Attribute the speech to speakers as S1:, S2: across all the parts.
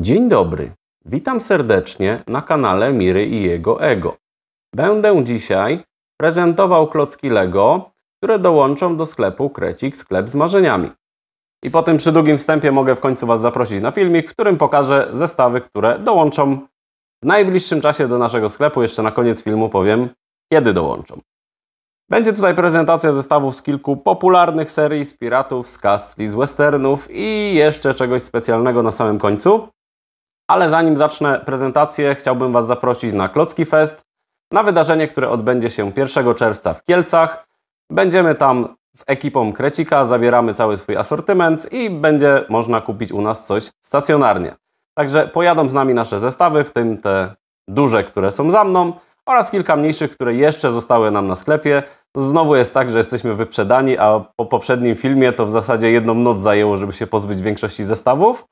S1: Dzień dobry, witam serdecznie na kanale Miry i jego ego. Będę dzisiaj prezentował klocki Lego, które dołączą do sklepu Krecik Sklep z Marzeniami. I po tym przy długim wstępie mogę w końcu Was zaprosić na filmik, w którym pokażę zestawy, które dołączą w najbliższym czasie do naszego sklepu. Jeszcze na koniec filmu powiem, kiedy dołączą. Będzie tutaj prezentacja zestawów z kilku popularnych serii z piratów, z kastli, z westernów i jeszcze czegoś specjalnego na samym końcu. Ale zanim zacznę prezentację, chciałbym Was zaprosić na Klocki Fest, na wydarzenie, które odbędzie się 1 czerwca w Kielcach. Będziemy tam z ekipą Krecika, zabieramy cały swój asortyment i będzie można kupić u nas coś stacjonarnie. Także pojadą z nami nasze zestawy, w tym te duże, które są za mną oraz kilka mniejszych, które jeszcze zostały nam na sklepie. Znowu jest tak, że jesteśmy wyprzedani, a po poprzednim filmie to w zasadzie jedną noc zajęło, żeby się pozbyć większości zestawów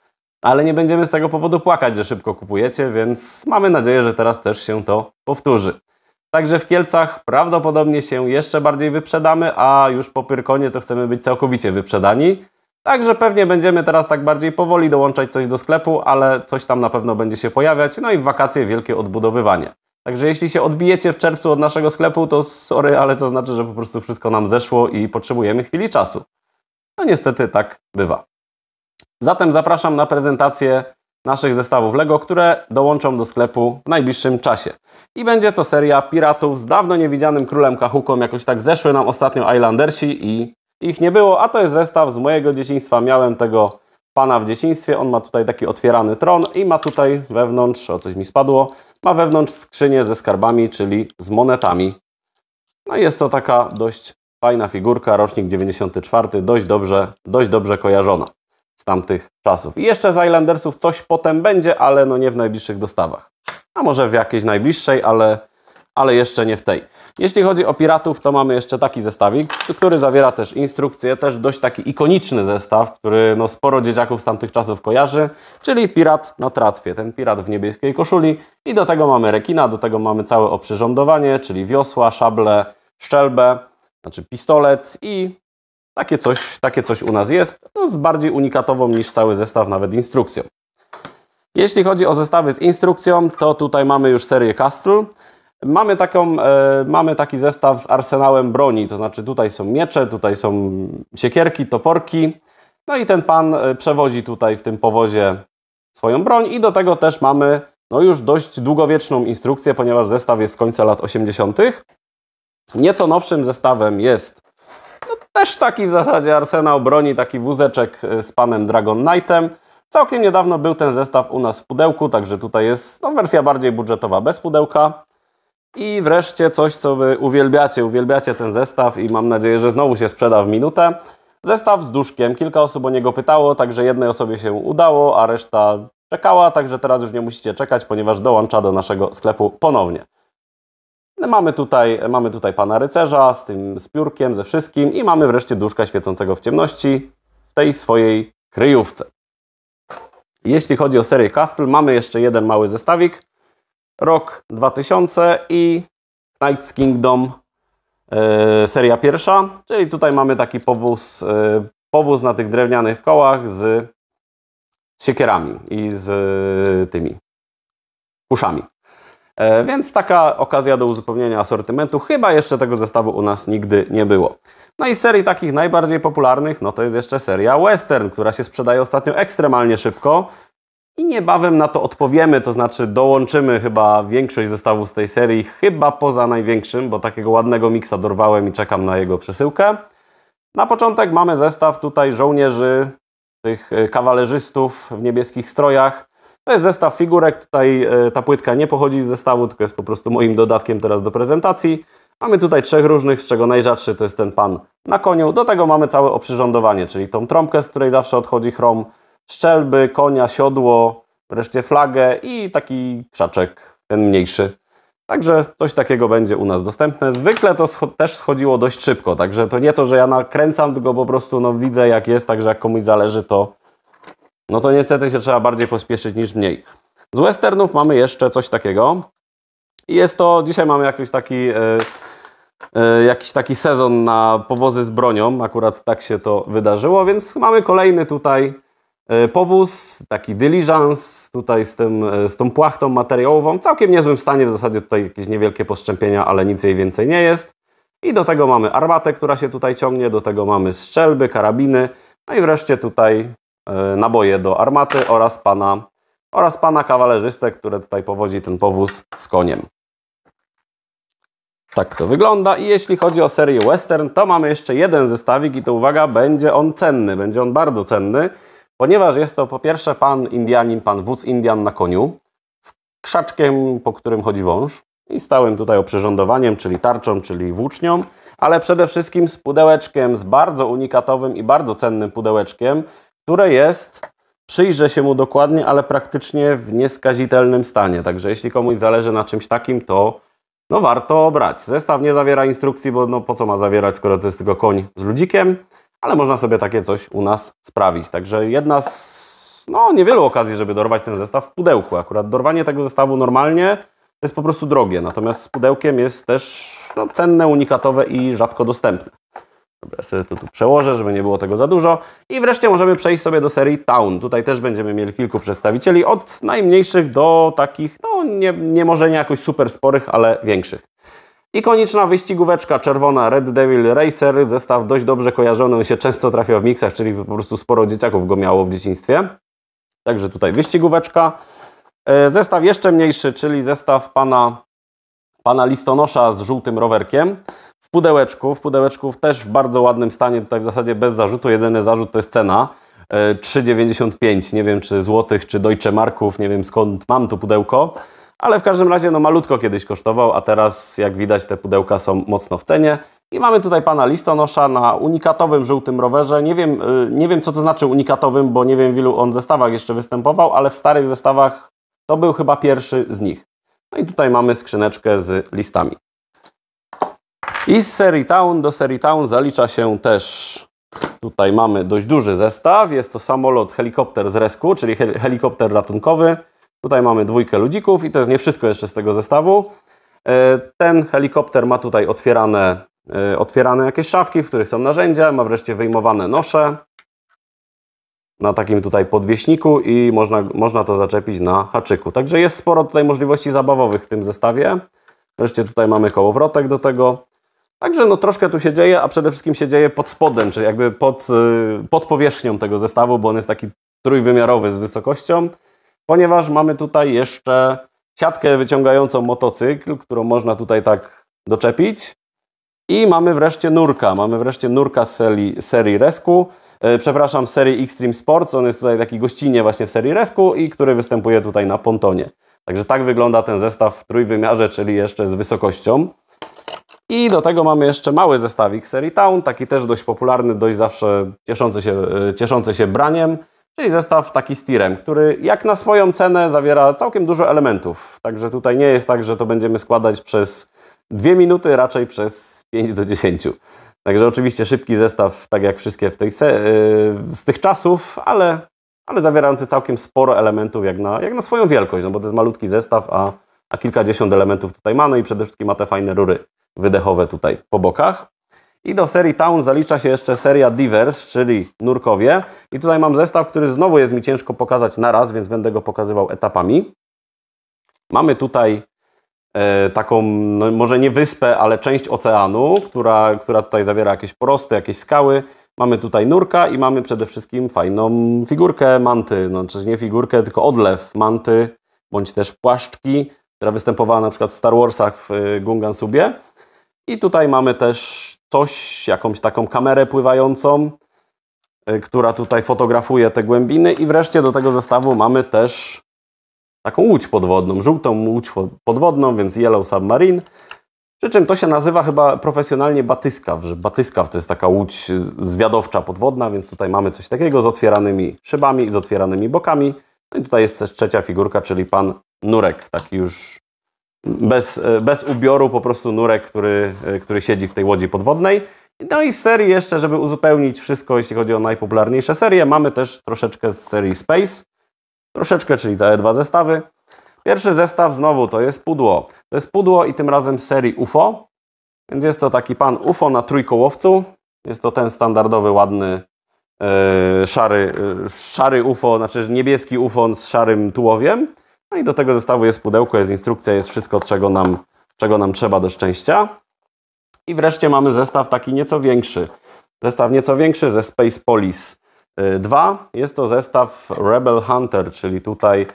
S1: ale nie będziemy z tego powodu płakać, że szybko kupujecie, więc mamy nadzieję, że teraz też się to powtórzy. Także w Kielcach prawdopodobnie się jeszcze bardziej wyprzedamy, a już po Pyrkonie to chcemy być całkowicie wyprzedani. Także pewnie będziemy teraz tak bardziej powoli dołączać coś do sklepu, ale coś tam na pewno będzie się pojawiać. No i w wakacje wielkie odbudowywanie. Także jeśli się odbijecie w czerwcu od naszego sklepu, to sorry, ale to znaczy, że po prostu wszystko nam zeszło i potrzebujemy chwili czasu. No niestety tak bywa. Zatem zapraszam na prezentację naszych zestawów LEGO, które dołączą do sklepu w najbliższym czasie. I będzie to seria piratów z dawno niewidzianym królem Kahuką. Jakoś tak zeszły nam ostatnio Islandersi i ich nie było, a to jest zestaw z mojego dzieciństwa. Miałem tego pana w dzieciństwie. On ma tutaj taki otwierany tron i ma tutaj wewnątrz, o coś mi spadło, ma wewnątrz skrzynię ze skarbami, czyli z monetami. No i jest to taka dość fajna figurka, rocznik 94, dość dobrze, dość dobrze kojarzona z tamtych czasów. I jeszcze z Islandersów coś potem będzie, ale no nie w najbliższych dostawach. A może w jakiejś najbliższej, ale, ale jeszcze nie w tej. Jeśli chodzi o piratów, to mamy jeszcze taki zestawik, który zawiera też instrukcję, też dość taki ikoniczny zestaw, który no sporo dzieciaków z tamtych czasów kojarzy, czyli pirat na tratwie, ten pirat w niebieskiej koszuli. I do tego mamy rekina, do tego mamy całe oprzyrządowanie, czyli wiosła, szable, szczelbę, znaczy pistolet i takie coś, takie coś u nas jest, no, z bardziej unikatową niż cały zestaw, nawet instrukcją. Jeśli chodzi o zestawy z instrukcją, to tutaj mamy już serię Castle. Mamy, taką, e, mamy taki zestaw z arsenałem broni, to znaczy tutaj są miecze, tutaj są siekierki, toporki. No i ten pan e, przewozi tutaj w tym powozie swoją broń i do tego też mamy no już dość długowieczną instrukcję, ponieważ zestaw jest z końca lat 80. Nieco nowszym zestawem jest no, też taki w zasadzie Arsenał broni taki wózeczek y, z panem Dragon Knightem. Całkiem niedawno był ten zestaw u nas w pudełku, także tutaj jest no, wersja bardziej budżetowa bez pudełka. I wreszcie coś, co Wy uwielbiacie. Uwielbiacie ten zestaw i mam nadzieję, że znowu się sprzeda w minutę. Zestaw z duszkiem. Kilka osób o niego pytało, także jednej osobie się udało, a reszta czekała, także teraz już nie musicie czekać, ponieważ dołącza do naszego sklepu ponownie. Mamy tutaj, mamy tutaj pana rycerza z tym spiórkiem, ze wszystkim i mamy wreszcie duszka świecącego w ciemności w tej swojej kryjówce. Jeśli chodzi o serię Castle, mamy jeszcze jeden mały zestawik. Rok 2000 i Knight's Kingdom yy, seria pierwsza, czyli tutaj mamy taki powóz, yy, powóz na tych drewnianych kołach z, z siekierami i z yy, tymi kuszami. E, więc taka okazja do uzupełnienia asortymentu. Chyba jeszcze tego zestawu u nas nigdy nie było. No i z serii takich najbardziej popularnych, no to jest jeszcze seria Western, która się sprzedaje ostatnio ekstremalnie szybko. I niebawem na to odpowiemy, to znaczy dołączymy chyba większość zestawów z tej serii, chyba poza największym, bo takiego ładnego miksa dorwałem i czekam na jego przesyłkę. Na początek mamy zestaw tutaj żołnierzy, tych e, kawalerzystów w niebieskich strojach. To jest zestaw figurek, tutaj e, ta płytka nie pochodzi z zestawu, tylko jest po prostu moim dodatkiem teraz do prezentacji. Mamy tutaj trzech różnych, z czego najrzadszy to jest ten pan na koniu. Do tego mamy całe oprzyrządowanie, czyli tą trąbkę, z której zawsze odchodzi chrom, szczelby, konia, siodło, wreszcie flagę i taki krzaczek, ten mniejszy. Także coś takiego będzie u nas dostępne. Zwykle to scho też schodziło dość szybko, także to nie to, że ja nakręcam, tylko po prostu no, widzę jak jest, także jak komuś zależy to no to niestety się trzeba bardziej pospieszyć niż mniej. Z westernów mamy jeszcze coś takiego. Jest to, dzisiaj mamy jakiś taki, e, e, jakiś taki sezon na powozy z bronią, akurat tak się to wydarzyło, więc mamy kolejny tutaj e, powóz, taki dyliżans, tutaj z, tym, z tą płachtą materiałową, w całkiem niezłym stanie, w zasadzie tutaj jakieś niewielkie poszczępienia, ale nic jej więcej nie jest. I do tego mamy armatę, która się tutaj ciągnie, do tego mamy strzelby, karabiny, no i wreszcie tutaj E, naboje do armaty oraz pana, oraz pana kawalerzystę, które tutaj powodzi ten powóz z koniem. Tak to wygląda i jeśli chodzi o serię Western, to mamy jeszcze jeden zestawik i to uwaga, będzie on cenny, będzie on bardzo cenny, ponieważ jest to po pierwsze pan Indianin, pan wódz Indian na koniu, z krzaczkiem, po którym chodzi wąż i stałym tutaj oprzyrządowaniem, czyli tarczą, czyli włócznią, ale przede wszystkim z pudełeczkiem, z bardzo unikatowym i bardzo cennym pudełeczkiem, które jest, przyjrzę się mu dokładnie, ale praktycznie w nieskazitelnym stanie. Także jeśli komuś zależy na czymś takim, to no warto brać. Zestaw nie zawiera instrukcji, bo no po co ma zawierać, skoro to jest tylko koń z ludzikiem, ale można sobie takie coś u nas sprawić. Także jedna z no, niewielu okazji, żeby dorwać ten zestaw w pudełku. Akurat dorwanie tego zestawu normalnie jest po prostu drogie, natomiast z pudełkiem jest też no, cenne, unikatowe i rzadko dostępne. Dobra, sobie to tu przełożę, żeby nie było tego za dużo. I wreszcie możemy przejść sobie do serii Town. Tutaj też będziemy mieli kilku przedstawicieli, od najmniejszych do takich, no nie, nie może nie jakoś super sporych, ale większych. Ikoniczna wyścigóweczka czerwona Red Devil Racer, zestaw dość dobrze kojarzony, on się często trafia w miksach, czyli po prostu sporo dzieciaków go miało w dzieciństwie. Także tutaj wyścigóweczka. E, zestaw jeszcze mniejszy, czyli zestaw pana, pana listonosza z żółtym rowerkiem pudełeczków, pudełeczków też w bardzo ładnym stanie, tutaj w zasadzie bez zarzutu, jedyny zarzut to jest cena. 3,95, e, nie wiem czy złotych, czy Deutsche Marków, nie wiem skąd mam to pudełko, ale w każdym razie no malutko kiedyś kosztował, a teraz jak widać te pudełka są mocno w cenie. I mamy tutaj pana listonosza na unikatowym żółtym rowerze. Nie wiem, e, nie wiem co to znaczy unikatowym, bo nie wiem w ilu on zestawach jeszcze występował, ale w starych zestawach to był chyba pierwszy z nich. No i tutaj mamy skrzyneczkę z listami. I z serii Town do serii Town zalicza się też Tutaj mamy dość duży zestaw. Jest to samolot, helikopter z resku, czyli hel helikopter ratunkowy. Tutaj mamy dwójkę ludzików i to jest nie wszystko jeszcze z tego zestawu. E, ten helikopter ma tutaj otwierane, e, otwierane jakieś szafki, w których są narzędzia. Ma wreszcie wyjmowane nosze na takim tutaj podwieśniku i można, można to zaczepić na haczyku. Także jest sporo tutaj możliwości zabawowych w tym zestawie. Wreszcie tutaj mamy kołowrotek do tego. Także no troszkę tu się dzieje, a przede wszystkim się dzieje pod spodem, czyli jakby pod, y, pod powierzchnią tego zestawu, bo on jest taki trójwymiarowy z wysokością, ponieważ mamy tutaj jeszcze siatkę wyciągającą motocykl, którą można tutaj tak doczepić. I mamy wreszcie nurka. Mamy wreszcie nurka z serii, serii Rescue. E, przepraszam, serii Extreme Sports. On jest tutaj taki gościnnie właśnie w serii resku i który występuje tutaj na pontonie. Także tak wygląda ten zestaw w trójwymiarze, czyli jeszcze z wysokością. I do tego mamy jeszcze mały zestawik serii Town, taki też dość popularny, dość zawsze cieszący się, e, cieszący się braniem, czyli zestaw taki z tirem, który jak na swoją cenę zawiera całkiem dużo elementów. Także tutaj nie jest tak, że to będziemy składać przez dwie minuty, raczej przez 5 do 10. Także oczywiście szybki zestaw, tak jak wszystkie w tej e, z tych czasów, ale, ale zawierający całkiem sporo elementów jak na, jak na swoją wielkość, no bo to jest malutki zestaw, a, a kilkadziesiąt elementów tutaj ma, no i przede wszystkim ma te fajne rury wydechowe tutaj po bokach. I do serii Town zalicza się jeszcze seria Divers, czyli nurkowie. I tutaj mam zestaw, który znowu jest mi ciężko pokazać na raz, więc będę go pokazywał etapami. Mamy tutaj e, taką, no, może nie wyspę, ale część oceanu, która, która tutaj zawiera jakieś porosty, jakieś skały. Mamy tutaj nurka i mamy przede wszystkim fajną figurkę manty. No, czyli nie figurkę, tylko odlew manty, bądź też płaszczki, która występowała na przykład w Star Warsach w e, Gungan Subie. I tutaj mamy też coś, jakąś taką kamerę pływającą, y, która tutaj fotografuje te głębiny. I wreszcie do tego zestawu mamy też taką łódź podwodną, żółtą łódź podwodną, więc Yellow Submarine. Przy czym to się nazywa chyba profesjonalnie batyskaw, że batyskaw to jest taka łódź zwiadowcza podwodna, więc tutaj mamy coś takiego z otwieranymi szybami i z otwieranymi bokami. No i tutaj jest też trzecia figurka, czyli pan Nurek, taki już bez, e, bez ubioru po prostu nurek, który, e, który siedzi w tej łodzi podwodnej. No i z serii jeszcze, żeby uzupełnić wszystko, jeśli chodzi o najpopularniejsze serie, mamy też troszeczkę z serii Space. Troszeczkę, czyli całe dwa zestawy. Pierwszy zestaw znowu to jest pudło. To jest pudło i tym razem z serii UFO. Więc jest to taki pan UFO na trójkołowcu. Jest to ten standardowy, ładny, yy, szary, yy, szary UFO, znaczy niebieski UFO z szarym tułowiem. No i do tego zestawu jest pudełko, jest instrukcja, jest wszystko, czego nam, czego nam trzeba do szczęścia. I wreszcie mamy zestaw taki nieco większy. Zestaw nieco większy ze Space Police 2. Y, jest to zestaw Rebel Hunter, czyli tutaj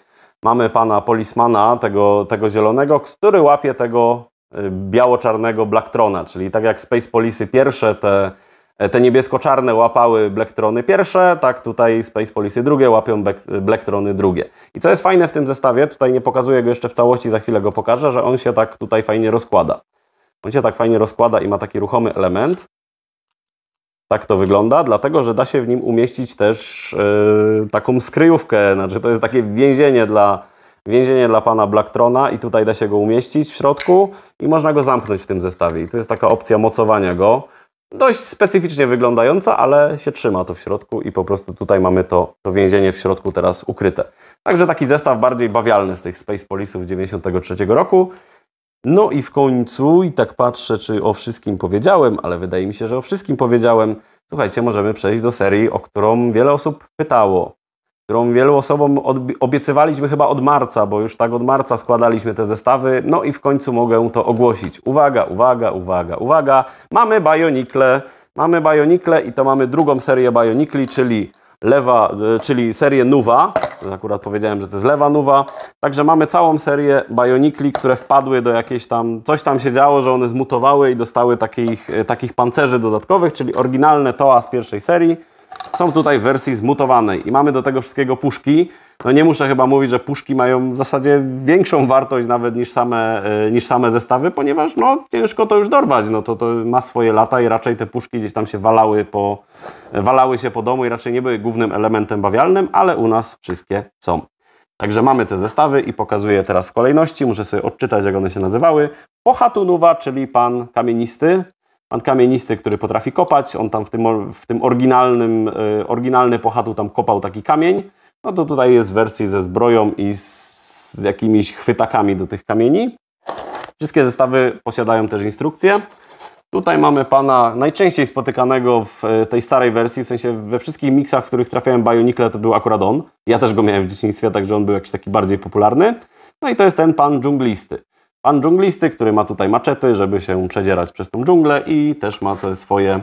S1: mamy pana polismana, tego, tego zielonego, który łapie tego y, biało-czarnego Blacktrona, czyli tak jak Space Police pierwsze, te E, te niebiesko-czarne łapały Blacktrony pierwsze, tak tutaj Space Policy drugie, łapią Blacktrony drugie. I co jest fajne w tym zestawie, tutaj nie pokazuję go jeszcze w całości, za chwilę go pokażę, że on się tak tutaj fajnie rozkłada. On się tak fajnie rozkłada i ma taki ruchomy element. Tak to wygląda, dlatego że da się w nim umieścić też yy, taką skryjówkę, znaczy to jest takie więzienie dla, więzienie dla pana Blacktrona i tutaj da się go umieścić w środku i można go zamknąć w tym zestawie. I tu jest taka opcja mocowania go dość specyficznie wyglądająca, ale się trzyma to w środku i po prostu tutaj mamy to, to więzienie w środku teraz ukryte. Także taki zestaw bardziej bawialny z tych Space Police'ów 93 roku. No i w końcu, i tak patrzę, czy o wszystkim powiedziałem, ale wydaje mi się, że o wszystkim powiedziałem. Słuchajcie, możemy przejść do serii, o którą wiele osób pytało którą wielu osobom obiecywaliśmy chyba od marca, bo już tak od marca składaliśmy te zestawy, no i w końcu mogę to ogłosić. Uwaga, uwaga, uwaga, uwaga, mamy bajonikle, mamy bajonikle i to mamy drugą serię bajonikli, czyli lewa, e, czyli serię Nuwa, akurat powiedziałem, że to jest lewa Nuwa, także mamy całą serię bajonikli, które wpadły do jakiejś tam, coś tam się działo, że one zmutowały i dostały takich, e, takich pancerzy dodatkowych, czyli oryginalne toa z pierwszej serii, są tutaj w wersji zmutowanej i mamy do tego wszystkiego puszki. No nie muszę chyba mówić, że puszki mają w zasadzie większą wartość nawet niż same, e, niż same zestawy, ponieważ no ciężko to już dorwać. No to, to ma swoje lata i raczej te puszki gdzieś tam się walały, po, walały się po domu i raczej nie były głównym elementem bawialnym, ale u nas wszystkie są. Także mamy te zestawy i pokazuję teraz w kolejności. Muszę sobie odczytać, jak one się nazywały. Pohatunuwa, czyli pan kamienisty, Pan kamienisty, który potrafi kopać, on tam w tym, w tym oryginalnym, y, oryginalny pochatu tam kopał taki kamień. No to tutaj jest wersja ze zbroją i z, jakimiś chwytakami do tych kamieni. Wszystkie zestawy posiadają też instrukcję. Tutaj mamy pana najczęściej spotykanego w y, tej starej wersji, w sensie we wszystkich miksach, w których trafiałem Bionicle, to był akurat on. Ja też go miałem w dzieciństwie, także on był jakiś taki bardziej popularny. No i to jest ten pan dżunglisty pan dżunglisty, który ma tutaj maczety, żeby się przedzierać przez tą dżunglę i też ma te swoje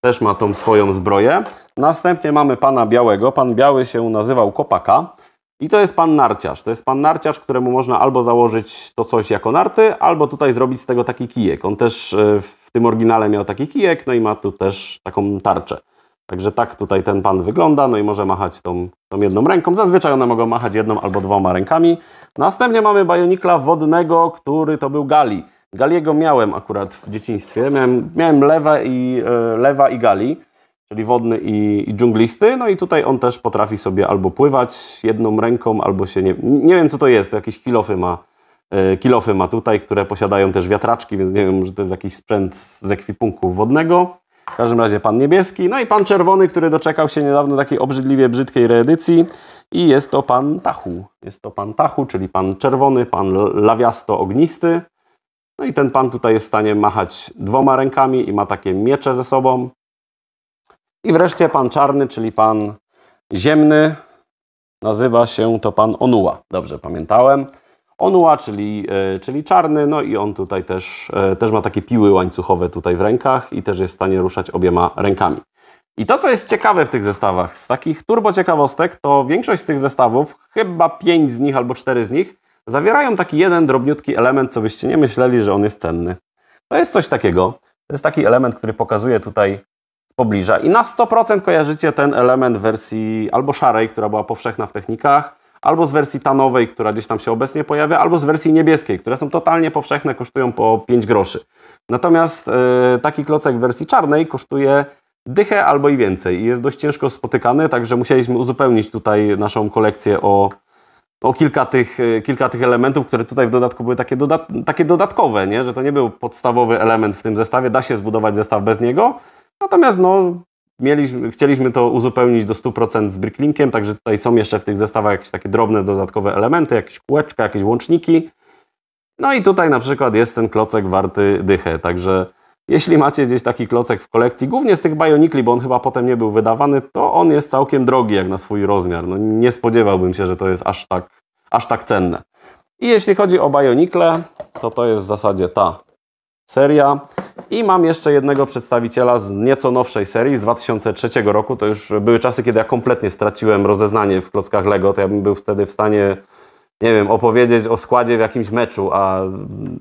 S1: też ma tą swoją zbroję. Następnie mamy pana białego. Pan biały się nazywał Kopaka. I to jest pan narciarz. To jest pan narciarz, któremu można albo założyć to coś jako narty, albo tutaj zrobić z tego taki kijek. On też e, w tym oryginale miał taki kijek, no i ma tu też taką tarczę. Także tak tutaj ten pan wygląda, no i może machać tą, tą jedną ręką. Zazwyczaj one mogą machać jedną albo dwoma rękami. Następnie mamy bajonikla wodnego, który to był Gali. Galiego miałem akurat w dzieciństwie. Miałem, miałem lewa, i, e, lewa i Gali, czyli wodny i, i dżunglisty. No i tutaj on też potrafi sobie albo pływać jedną ręką, albo się nie... Nie wiem co to jest, to jakieś kilofy ma e, kilofy ma tutaj, które posiadają też wiatraczki, więc nie wiem, może to jest jakiś sprzęt z ekwipunku wodnego. W każdym razie Pan Niebieski, no i Pan Czerwony, który doczekał się niedawno takiej obrzydliwie brzydkiej reedycji i jest to Pan Tachu. Jest to Pan Tachu, czyli Pan Czerwony, Pan Lawiasto-Ognisty. No i ten Pan tutaj jest w stanie machać dwoma rękami i ma takie miecze ze sobą. I wreszcie Pan Czarny, czyli Pan Ziemny. Nazywa się to Pan Onuła. Dobrze pamiętałem. Onua, czyli, e, czyli czarny, no i on tutaj też, e, też ma takie piły łańcuchowe tutaj w rękach i też jest w stanie ruszać obiema rękami. I to, co jest ciekawe w tych zestawach, z takich turbo ciekawostek, to większość z tych zestawów, chyba pięć z nich albo cztery z nich, zawierają taki jeden drobniutki element, co byście nie myśleli, że on jest cenny. To jest coś takiego. To jest taki element, który pokazuje tutaj z pobliża i na 100% kojarzycie ten element w wersji albo szarej, która była powszechna w technikach, albo z wersji tanowej, która gdzieś tam się obecnie pojawia, albo z wersji niebieskiej, które są totalnie powszechne, kosztują po 5 groszy. Natomiast yy, taki klocek w wersji czarnej kosztuje dychę albo i więcej i jest dość ciężko spotykany, także musieliśmy uzupełnić tutaj naszą kolekcję o, o kilka, tych, e, kilka tych elementów, które tutaj w dodatku były takie, doda takie dodatkowe, nie? że to nie był podstawowy element w tym zestawie, da się zbudować zestaw bez niego, natomiast no, Mieliśmy, chcieliśmy to uzupełnić do 100% z Bricklinkiem, także tutaj są jeszcze w tych zestawach jakieś takie drobne dodatkowe elementy, jakieś kółeczka, jakieś łączniki. No i tutaj na przykład jest ten klocek warty dychę, także jeśli macie gdzieś taki klocek w kolekcji, głównie z tych Bionikli, bo on chyba potem nie był wydawany, to on jest całkiem drogi jak na swój rozmiar. No nie spodziewałbym się, że to jest aż tak, aż tak cenne. I jeśli chodzi o bajonikle, to to jest w zasadzie ta seria. I mam jeszcze jednego przedstawiciela z nieco nowszej serii, z 2003 roku. To już były czasy, kiedy ja kompletnie straciłem rozeznanie w klockach Lego. To ja bym był wtedy w stanie, nie wiem, opowiedzieć o składzie w jakimś meczu, a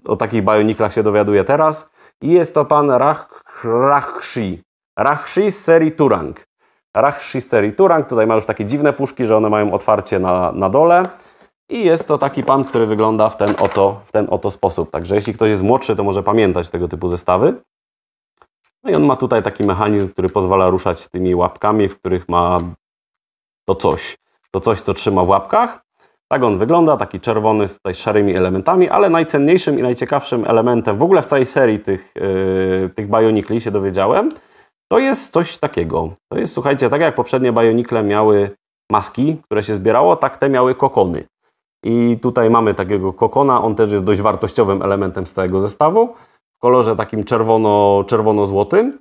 S1: o takich bajoniklach się dowiaduję teraz. I jest to pan Rach, Rachshi. Rachshi z serii Turang. Rachshi z serii Turang. Tutaj ma już takie dziwne puszki, że one mają otwarcie na, na dole. I jest to taki pan, który wygląda w ten oto, w ten oto sposób. Także jeśli ktoś jest młodszy, to może pamiętać tego typu zestawy. No i on ma tutaj taki mechanizm, który pozwala ruszać tymi łapkami, w których ma to coś. To coś, co trzyma w łapkach. Tak on wygląda, taki czerwony z tutaj szarymi elementami, ale najcenniejszym i najciekawszym elementem w ogóle w całej serii tych, yy, tych Bionicli się dowiedziałem, to jest coś takiego. To jest, słuchajcie, tak jak poprzednie Bionikle miały maski, które się zbierało, tak te miały kokony. I tutaj mamy takiego kokona, on też jest dość wartościowym elementem z całego zestawu, w kolorze takim czerwono-złotym. Czerwono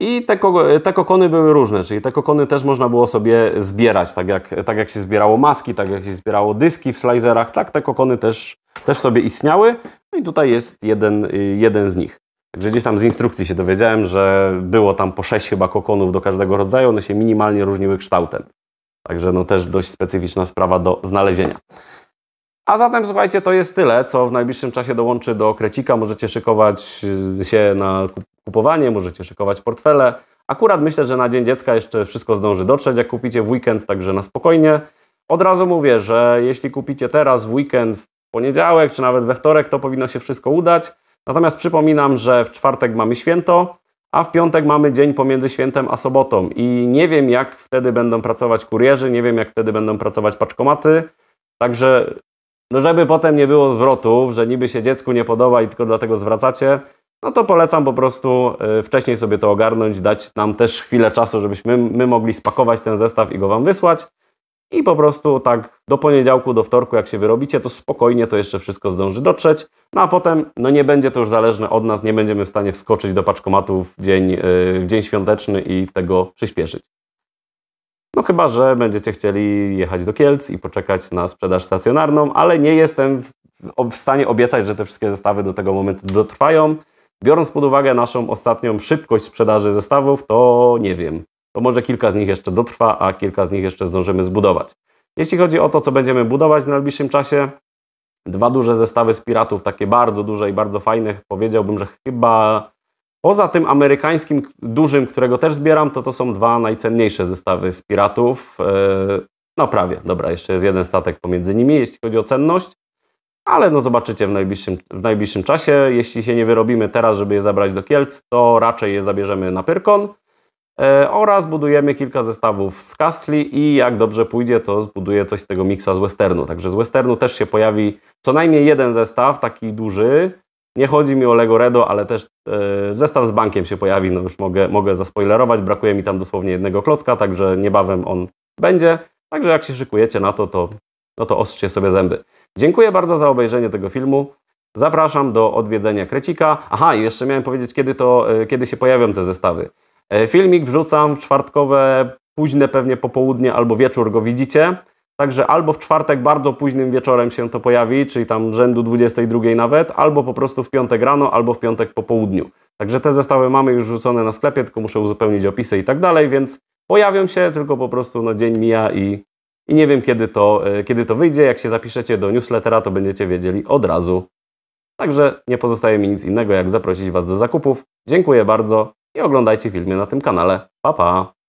S1: I te, te kokony były różne, czyli te kokony też można było sobie zbierać, tak jak, tak jak się zbierało maski, tak jak się zbierało dyski w slicerach, tak te kokony też, też sobie istniały. No i tutaj jest jeden, jeden z nich. Także gdzieś tam z instrukcji się dowiedziałem, że było tam po sześć chyba kokonów do każdego rodzaju, one się minimalnie różniły kształtem. Także no też dość specyficzna sprawa do znalezienia. A zatem słuchajcie, to jest tyle, co w najbliższym czasie dołączy do krecika. Możecie szykować y, się na kupowanie, możecie szykować portfele. Akurat myślę, że na Dzień Dziecka jeszcze wszystko zdąży dotrzeć, jak kupicie w weekend, także na spokojnie. Od razu mówię, że jeśli kupicie teraz w weekend, w poniedziałek czy nawet we wtorek, to powinno się wszystko udać. Natomiast przypominam, że w czwartek mamy święto, a w piątek mamy dzień pomiędzy świętem a sobotą i nie wiem, jak wtedy będą pracować kurierzy, nie wiem, jak wtedy będą pracować paczkomaty. Także no żeby potem nie było zwrotów, że niby się dziecku nie podoba i tylko dlatego zwracacie, no to polecam po prostu y, wcześniej sobie to ogarnąć, dać nam też chwilę czasu, żebyśmy my mogli spakować ten zestaw i go Wam wysłać. I po prostu tak do poniedziałku, do wtorku, jak się wyrobicie, to spokojnie to jeszcze wszystko zdąży dotrzeć. No a potem, no nie będzie to już zależne od nas, nie będziemy w stanie wskoczyć do paczkomatu w dzień, y, w dzień świąteczny i tego przyspieszyć. No chyba, że będziecie chcieli jechać do Kielc i poczekać na sprzedaż stacjonarną, ale nie jestem w, stanie obiecać, że te wszystkie zestawy do tego momentu dotrwają. Biorąc pod uwagę naszą ostatnią szybkość sprzedaży zestawów, to nie wiem. To może kilka z nich jeszcze dotrwa, a kilka z nich jeszcze zdążymy zbudować. Jeśli chodzi o to, co będziemy budować w najbliższym czasie, dwa duże zestawy z piratów, takie bardzo duże i bardzo fajne, powiedziałbym, że chyba Poza tym amerykańskim dużym, którego też zbieram, to to są dwa najcenniejsze zestawy z piratów. E, no prawie, dobra, jeszcze jest jeden statek pomiędzy nimi, jeśli chodzi o cenność. Ale no zobaczycie w najbliższym, w najbliższym czasie. Jeśli się nie wyrobimy teraz, żeby je zabrać do Kielc, to raczej je zabierzemy na Pyrkon. E, oraz budujemy kilka zestawów z Castli i jak dobrze pójdzie, to zbuduję coś z tego miksa z Westernu. Także z Westernu też się pojawi co najmniej jeden zestaw, taki duży, nie chodzi mi o Lego Redo, ale też yy, zestaw z bankiem się pojawi, no już mogę, mogę zaspoilerować, brakuje mi tam dosłownie jednego klocka, także niebawem on będzie. Także jak się szykujecie na to, to, no to ostrzcie sobie zęby. Dziękuję bardzo za obejrzenie tego filmu. Zapraszam do odwiedzenia Krecika. Aha, i jeszcze miałem powiedzieć, kiedy, to, e, kiedy się pojawią te zestawy. E, filmik wrzucam w czwartkowe, późne pewnie popołudnie albo wieczór go widzicie. Także albo w czwartek bardzo późnym wieczorem się to pojawi, czyli tam rzędu 22 nawet, albo po prostu w piątek rano, albo w piątek po południu. Także te zestawy mamy już rzucone na sklepie, tylko muszę uzupełnić opisy i tak dalej, więc pojawią się, tylko po prostu no, dzień mija i, i nie wiem kiedy to, e, kiedy to wyjdzie. Jak się zapiszecie do newslettera, to będziecie wiedzieli od razu. Także nie pozostaje mi nic innego, jak zaprosić Was do zakupów. Dziękuję bardzo i oglądajcie filmy na tym kanale. Pa, pa!